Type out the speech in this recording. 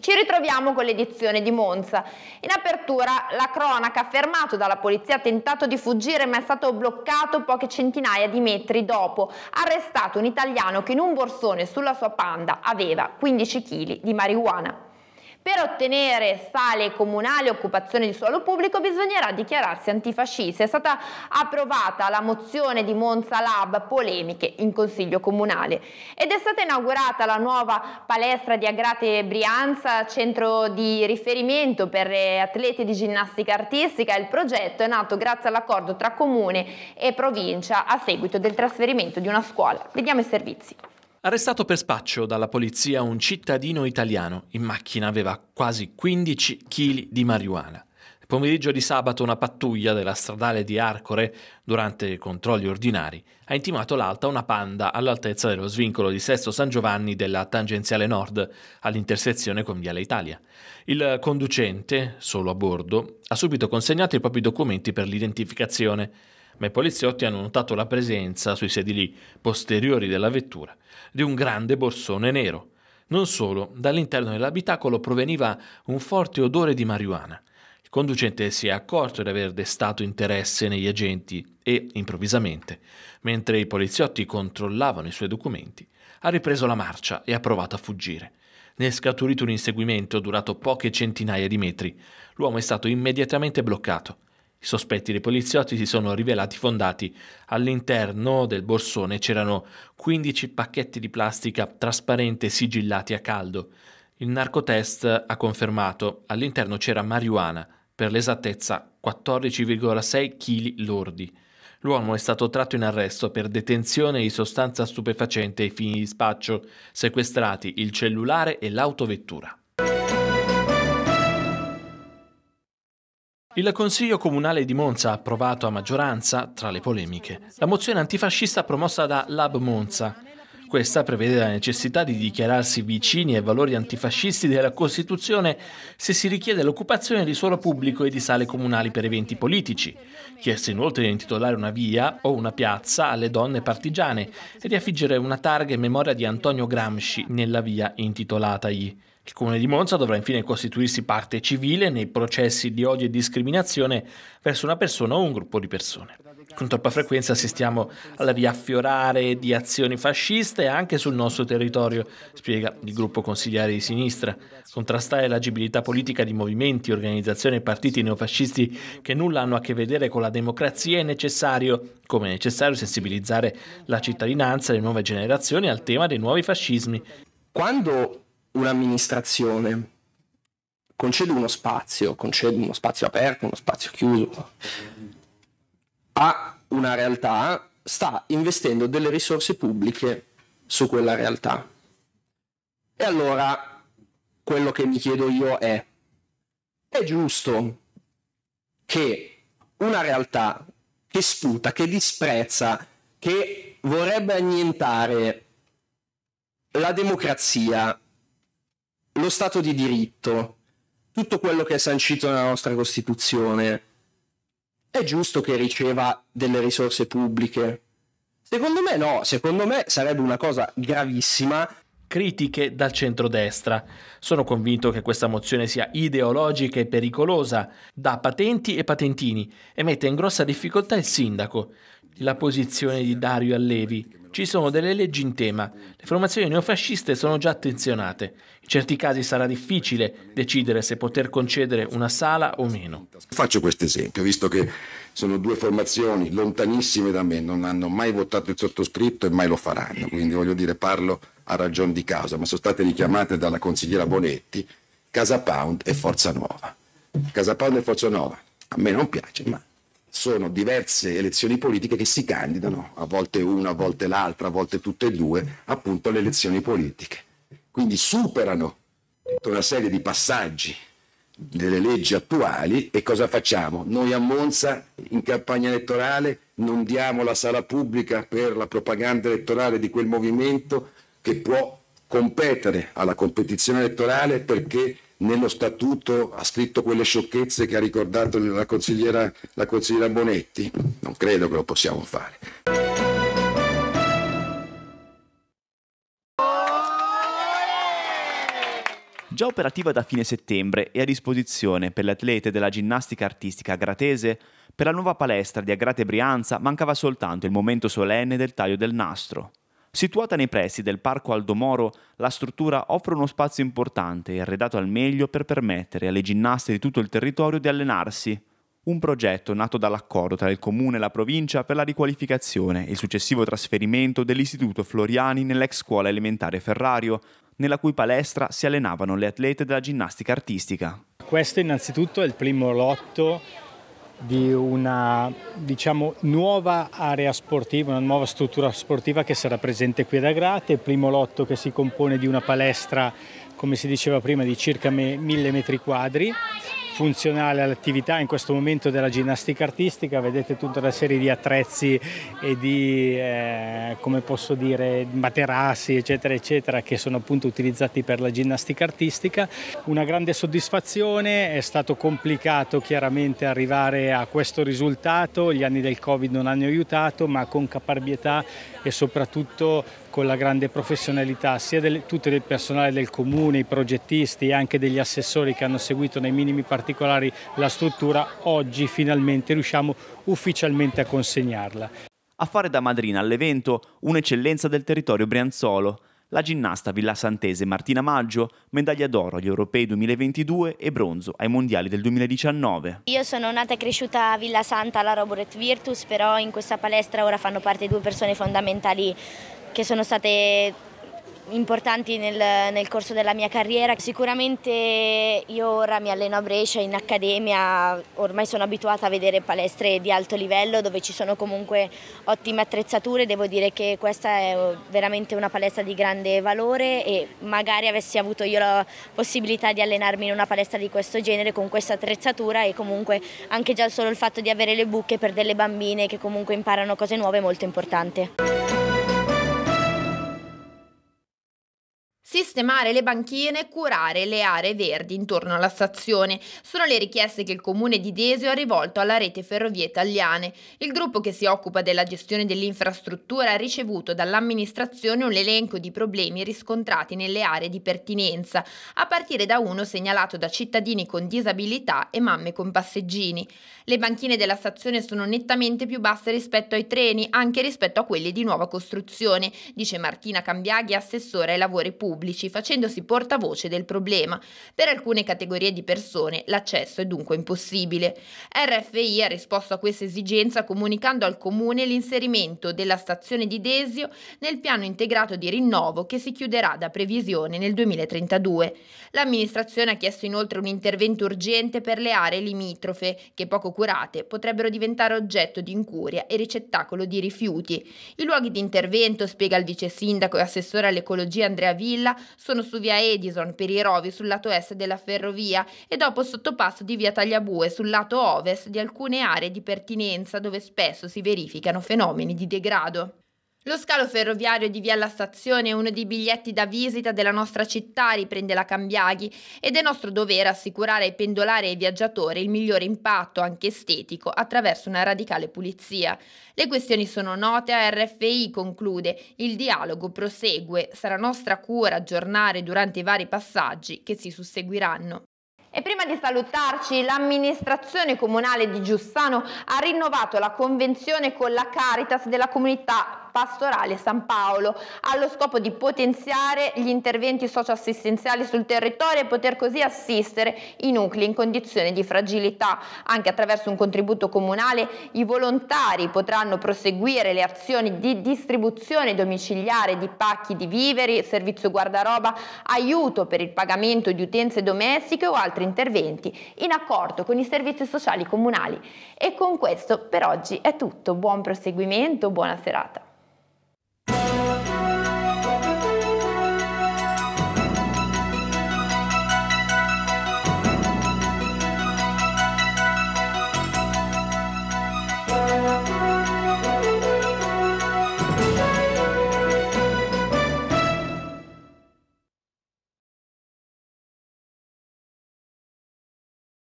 Ci ritroviamo con l'edizione di Monza. In apertura la cronaca ha affermato dalla polizia ha tentato di fuggire ma è stato bloccato poche centinaia di metri dopo. Arrestato un italiano che in un borsone sulla sua panda aveva 15 kg di marijuana. Per ottenere sale comunali e occupazione di suolo pubblico bisognerà dichiararsi antifascisti. È stata approvata la mozione di Monza Lab polemiche in Consiglio Comunale ed è stata inaugurata la nuova palestra di Agrate Brianza, centro di riferimento per atleti di ginnastica artistica. Il progetto è nato grazie all'accordo tra comune e provincia a seguito del trasferimento di una scuola. Vediamo i servizi. Arrestato per spaccio dalla polizia un cittadino italiano, in macchina aveva quasi 15 kg di marijuana. Il pomeriggio di sabato una pattuglia della stradale di Arcore, durante i controlli ordinari, ha intimato l'alta una panda all'altezza dello svincolo di Sesto San Giovanni della tangenziale nord, all'intersezione con Viale Italia. Il conducente, solo a bordo, ha subito consegnato i propri documenti per l'identificazione ma i poliziotti hanno notato la presenza sui sedili posteriori della vettura di un grande borsone nero. Non solo, dall'interno dell'abitacolo proveniva un forte odore di marijuana. Il conducente si è accorto di aver destato interesse negli agenti e, improvvisamente, mentre i poliziotti controllavano i suoi documenti, ha ripreso la marcia e ha provato a fuggire. Ne è scaturito un inseguimento durato poche centinaia di metri. L'uomo è stato immediatamente bloccato. I sospetti dei poliziotti si sono rivelati fondati. All'interno del borsone c'erano 15 pacchetti di plastica trasparente sigillati a caldo. Il narcotest ha confermato all'interno c'era marijuana, per l'esattezza 14,6 kg lordi. L'uomo è stato tratto in arresto per detenzione di sostanza stupefacente ai fini di spaccio, sequestrati il cellulare e l'autovettura. Il Consiglio Comunale di Monza ha approvato a maggioranza, tra le polemiche, la mozione antifascista promossa da Lab Monza, questa prevede la necessità di dichiararsi vicini ai valori antifascisti della Costituzione se si richiede l'occupazione di suolo pubblico e di sale comunali per eventi politici. Chiesto inoltre di intitolare una via o una piazza alle donne partigiane e di affiggere una targa in memoria di Antonio Gramsci nella via intitolatagli. Il Comune di Monza dovrà infine costituirsi parte civile nei processi di odio e discriminazione verso una persona o un gruppo di persone con troppa frequenza assistiamo al riaffiorare di azioni fasciste anche sul nostro territorio, spiega il gruppo consigliare di sinistra. Contrastare l'agibilità politica di movimenti, organizzazioni e partiti neofascisti che nulla hanno a che vedere con la democrazia è necessario, come è necessario sensibilizzare la cittadinanza e le nuove generazioni al tema dei nuovi fascismi. Quando un'amministrazione concede uno spazio, concede uno spazio aperto, uno spazio chiuso, a una realtà sta investendo delle risorse pubbliche su quella realtà. E allora quello che mi chiedo io è, è giusto che una realtà che sputa, che disprezza, che vorrebbe annientare la democrazia, lo Stato di diritto, tutto quello che è sancito nella nostra Costituzione, è giusto che riceva delle risorse pubbliche? Secondo me no, secondo me sarebbe una cosa gravissima critiche dal centrodestra. Sono convinto che questa mozione sia ideologica e pericolosa, dà patenti e patentini e mette in grossa difficoltà il sindaco. La posizione di Dario Allevi, ci sono delle leggi in tema. Le formazioni neofasciste sono già attenzionate. In certi casi sarà difficile decidere se poter concedere una sala o meno. Faccio questo esempio, visto che sono due formazioni lontanissime da me, non hanno mai votato il sottoscritto e mai lo faranno. Quindi voglio dire, parlo a ragion di causa, ma sono state richiamate dalla consigliera Bonetti, Casa Pound e Forza Nuova. Casa Pound e Forza Nuova. A me non piace, ma sono diverse elezioni politiche che si candidano, a volte una, a volte l'altra, a volte tutte e due, appunto alle elezioni politiche. Quindi superano tutta una serie di passaggi delle leggi attuali e cosa facciamo? Noi a Monza in campagna elettorale non diamo la sala pubblica per la propaganda elettorale di quel movimento che può competere alla competizione elettorale perché nello statuto ha scritto quelle sciocchezze che ha ricordato la consigliera, la consigliera Bonetti? Non credo che lo possiamo fare. già operativa da fine settembre e a disposizione per le atlete della ginnastica artistica gratese, per la nuova palestra di Agrate Brianza mancava soltanto il momento solenne del taglio del nastro. Situata nei pressi del Parco Aldomoro, la struttura offre uno spazio importante e arredato al meglio per permettere alle ginnaste di tutto il territorio di allenarsi. Un progetto nato dall'accordo tra il comune e la provincia per la riqualificazione e il successivo trasferimento dell'istituto Floriani nell'ex scuola elementare Ferrario, nella cui palestra si allenavano le atlete della ginnastica artistica. Questo innanzitutto è il primo lotto di una diciamo, nuova area sportiva, una nuova struttura sportiva che sarà presente qui ad Agrate, il primo lotto che si compone di una palestra, come si diceva prima, di circa 1000 metri quadri funzionale all'attività in questo momento della ginnastica artistica, vedete tutta una serie di attrezzi e di eh, come posso dire, materassi eccetera eccetera che sono appunto utilizzati per la ginnastica artistica. Una grande soddisfazione, è stato complicato chiaramente arrivare a questo risultato, gli anni del Covid non hanno aiutato ma con caparbietà e soprattutto con la grande professionalità sia del, tutto del personale del comune, i progettisti e anche degli assessori che hanno seguito nei minimi particolari la struttura, oggi finalmente riusciamo ufficialmente a consegnarla. A fare da madrina all'evento un'eccellenza del territorio brianzolo, la ginnasta Villa Santese Martina Maggio, medaglia d'oro agli europei 2022 e bronzo ai mondiali del 2019. Io sono nata e cresciuta a Villa Santa alla Roboret Virtus, però in questa palestra ora fanno parte due persone fondamentali che sono state importanti nel, nel, corso della mia carriera. Sicuramente io ora mi alleno a Brescia in accademia, ormai sono abituata a vedere palestre di alto livello dove ci sono comunque ottime attrezzature, devo dire che questa è veramente una palestra di grande valore e magari avessi avuto io la possibilità di allenarmi in una palestra di questo genere con questa attrezzatura e comunque anche già solo il fatto di avere le buche per delle bambine che comunque imparano cose nuove è molto importante. Sistemare le banchine e curare le aree verdi intorno alla stazione sono le richieste che il comune di Desio ha rivolto alla rete ferrovie italiane. Il gruppo che si occupa della gestione dell'infrastruttura ha ricevuto dall'amministrazione un elenco di problemi riscontrati nelle aree di pertinenza, a partire da uno segnalato da cittadini con disabilità e mamme con passeggini. Le banchine della stazione sono nettamente più basse rispetto ai treni, anche rispetto a quelli di nuova costruzione, dice Martina Cambiaghi, assessore ai lavori pubblici pubblici facendosi portavoce del problema. Per alcune categorie di persone l'accesso è dunque impossibile. RFI ha risposto a questa esigenza comunicando al Comune l'inserimento della stazione di Desio nel piano integrato di rinnovo che si chiuderà da previsione nel 2032. L'amministrazione ha chiesto inoltre un intervento urgente per le aree limitrofe che poco curate potrebbero diventare oggetto di incuria e ricettacolo di rifiuti. I luoghi di intervento, spiega il vice sindaco e assessore all'ecologia Andrea Villa, L'Aquila, sono su via Edison per i rovi sul lato est della ferrovia e dopo sottopasso di via Tagliabue sul lato ovest di alcune aree di pertinenza dove spesso si verificano fenomeni di degrado. Lo scalo ferroviario di Via Viella Stazione è uno dei biglietti da visita della nostra città, riprende la Cambiaghi, ed è nostro dovere assicurare ai pendolari e ai viaggiatori il migliore impatto, anche estetico, attraverso una radicale pulizia. Le questioni sono note, a RFI conclude, il dialogo prosegue, sarà nostra cura aggiornare durante i vari passaggi che si susseguiranno. E prima di salutarci, l'amministrazione comunale di Giussano ha rinnovato la convenzione con la Caritas della comunità Pastorale San Paolo, allo scopo di potenziare gli interventi socioassistenziali sul territorio e poter così assistere i nuclei in condizioni di fragilità. Anche attraverso un contributo comunale i volontari potranno proseguire le azioni di distribuzione domiciliare di pacchi di viveri, servizio guardaroba, aiuto per il pagamento di utenze domestiche o altri interventi in accordo con i servizi sociali comunali. E con questo per oggi è tutto, buon proseguimento, buona serata.